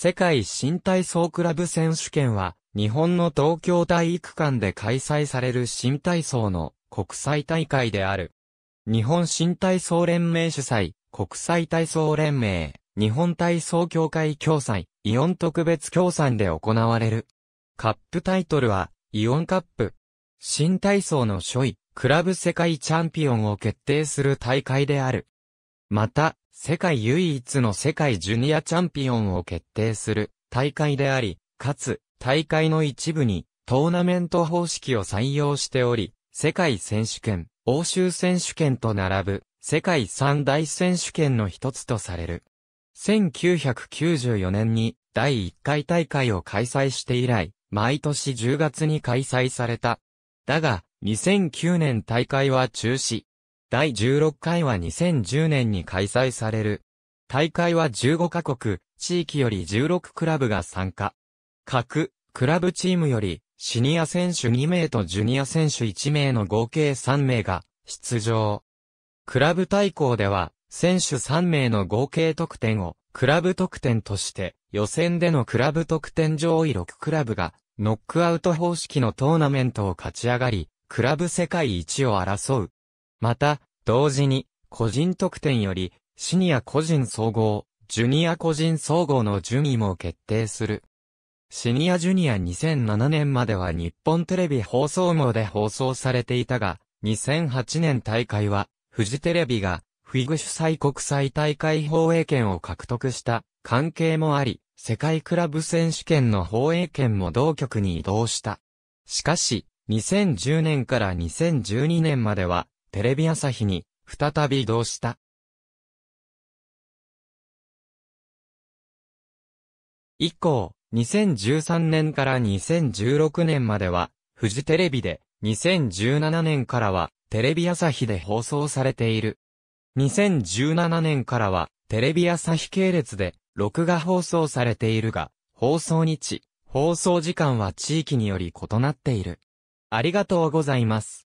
世界新体操クラブ選手権は、日本の東京体育館で開催される新体操の国際大会である。日本新体操連盟主催、国際体操連盟、日本体操協会共催、イオン特別協賛で行われる。カップタイトルは、イオンカップ。新体操の初位、クラブ世界チャンピオンを決定する大会である。また、世界唯一の世界ジュニアチャンピオンを決定する大会であり、かつ、大会の一部にトーナメント方式を採用しており、世界選手権、欧州選手権と並ぶ世界三大選手権の一つとされる。1994年に第1回大会を開催して以来、毎年10月に開催された。だが、2009年大会は中止、第16回は2010年に開催される。大会は15カ国、地域より16クラブが参加。各、クラブチームより、シニア選手2名とジュニア選手1名の合計3名が出場。クラブ対抗では、選手3名の合計得点を、クラブ得点として、予選でのクラブ得点上位6クラブが、ノックアウト方式のトーナメントを勝ち上がり、クラブ世界一を争う。また、同時に、個人特典より、シニア個人総合、ジュニア個人総合の順位も決定する。シニアジュニア2007年までは日本テレビ放送網で放送されていたが、2008年大会は、フジテレビが、フィグ主催国際大会放映権を獲得した関係もあり、世界クラブ選手権の放映権も同局に移動した。しかし、2010年から2012年までは、テレビ朝日に再び移動した。以降、2013年から2016年までは、フジテレビで、2017年からは、テレビ朝日で放送されている。2017年からは、テレビ朝日系列で、録画放送されているが、放送日、放送時間は地域により異なっている。ありがとうございます。